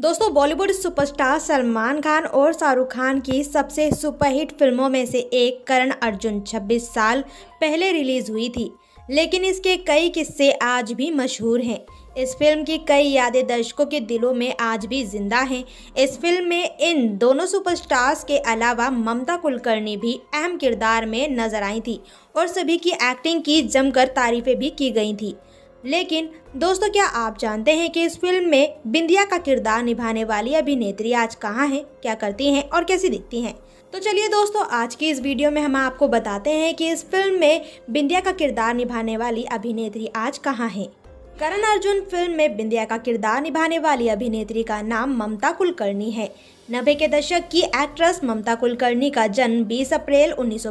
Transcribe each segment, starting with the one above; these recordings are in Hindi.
दोस्तों बॉलीवुड सुपरस्टार सलमान खान और शाहरुख खान की सबसे सुपरहिट फिल्मों में से एक करण अर्जुन 26 साल पहले रिलीज हुई थी लेकिन इसके कई किस्से आज भी मशहूर हैं इस फिल्म की कई यादें दर्शकों के दिलों में आज भी जिंदा हैं इस फिल्म में इन दोनों सुपरस्टार्स के अलावा ममता कुलकर्णी भी अहम किरदार में नजर आई थी और सभी की एक्टिंग की जमकर तारीफें भी की गई थी लेकिन दोस्तों क्या आप जानते हैं कि इस फिल्म में बिंदिया का किरदार निभाने वाली अभिनेत्री आज कहाँ हैं क्या करती हैं और कैसी दिखती हैं तो चलिए दोस्तों आज की इस वीडियो में हम आपको बताते हैं कि इस फिल्म में बिंदिया का किरदार निभाने वाली अभिनेत्री आज कहाँ है करण अर्जुन फिल्म में बिंदिया का किरदार निभाने वाली अभिनेत्री का नाम ममता कुलकर्णी है नब्बे के दशक की एक्ट्रेस ममता कुलकर्णी का जन्म 20 अप्रैल उन्नीस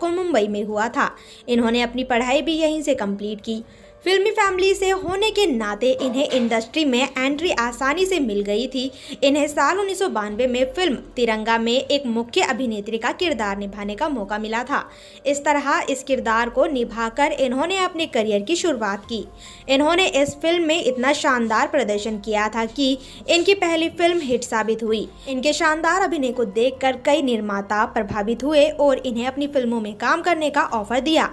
को मुंबई में हुआ था इन्होंने अपनी पढ़ाई भी यहीं से कंप्लीट की फिल्मी फैमिली से होने के नाते इन्हें इंडस्ट्री में एंट्री आसानी से मिल गई थी इन्हें साल उन्नीस में फिल्म तिरंगा में एक मुख्य अभिनेत्री का किरदार निभाने का मौका मिला था इस तरह इस किरदार को निभाकर इन्होंने अपने करियर की शुरुआत की इन्होंने इस फिल्म में इतना शानदार प्रदर्शन किया था कि इनकी पहली फिल्म हिट साबित हुई इनके शानदार अभिनय को देखकर कई निर्माता प्रभावित हुए और इन्हें अपनी फिल्मों में काम करने का ऑफर दिया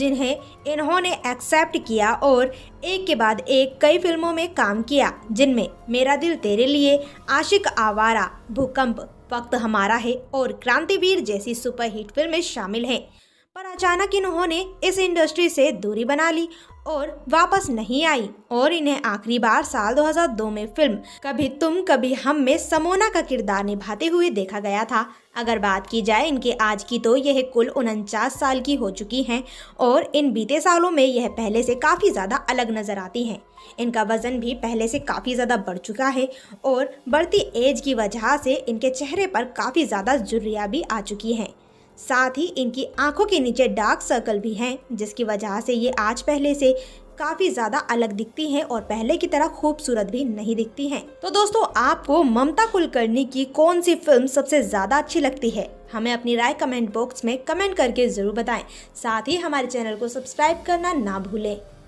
जिन्हें इन्होंने एक्सेप्ट किया और एक के बाद एक कई फिल्मों में काम किया जिनमें मेरा दिल तेरे लिए आशिक आवारा भूकंप वक्त हमारा है और क्रांतिवीर जैसी सुपरहिट फिल्में शामिल हैं पर अचानक इन्होंने इस इंडस्ट्री से दूरी बना ली और वापस नहीं आई और इन्हें आखिरी बार साल 2002 में फिल्म कभी तुम कभी हम में समोना का किरदार निभाते हुए देखा गया था अगर बात की जाए इनके आज की तो यह कुल उनचास साल की हो चुकी हैं और इन बीते सालों में यह पहले से काफ़ी ज़्यादा अलग नज़र आती हैं इनका वज़न भी पहले से काफ़ी ज़्यादा बढ़ चुका है और बढ़ती एज की वजह से इनके चेहरे पर काफ़ी ज़्यादा जुर्रिया भी आ चुकी हैं साथ ही इनकी आंखों के नीचे डार्क सर्कल भी हैं जिसकी वजह से ये आज पहले से काफ़ी ज़्यादा अलग दिखती हैं और पहले की तरह खूबसूरत भी नहीं दिखती हैं। तो दोस्तों आपको ममता कुलकर्णी की कौन सी फिल्म सबसे ज़्यादा अच्छी लगती है हमें अपनी राय कमेंट बॉक्स में कमेंट करके ज़रूर बताएं साथ ही हमारे चैनल को सब्सक्राइब करना ना भूलें